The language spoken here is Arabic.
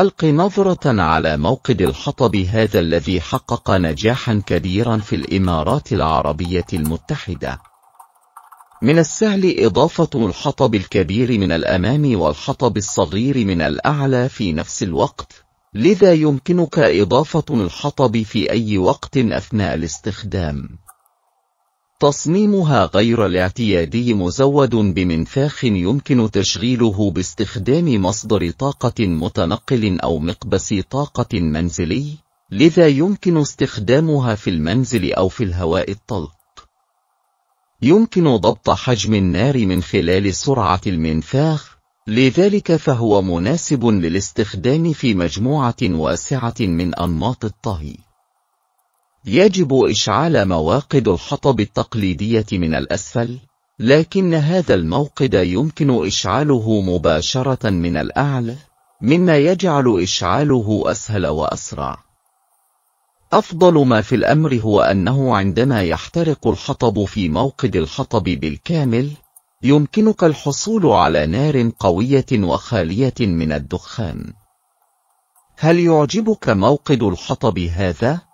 ألق نظرة على موقد الحطب هذا الذي حقق نجاحا كبيرا في الإمارات العربية المتحدة من السهل إضافة الحطب الكبير من الأمام والحطب الصغير من الأعلى في نفس الوقت لذا يمكنك إضافة الحطب في أي وقت أثناء الاستخدام تصميمها غير الاعتيادي مزود بمنفاخ يمكن تشغيله باستخدام مصدر طاقة متنقل أو مقبس طاقة منزلي، لذا يمكن استخدامها في المنزل أو في الهواء الطلق. يمكن ضبط حجم النار من خلال سرعة المنفاخ، لذلك فهو مناسب للاستخدام في مجموعة واسعة من أنماط الطهي. يجب إشعال مواقد الحطب التقليدية من الأسفل لكن هذا الموقد يمكن إشعاله مباشرة من الأعلى مما يجعل إشعاله أسهل وأسرع أفضل ما في الأمر هو أنه عندما يحترق الحطب في موقد الحطب بالكامل يمكنك الحصول على نار قوية وخالية من الدخان هل يعجبك موقد الحطب هذا؟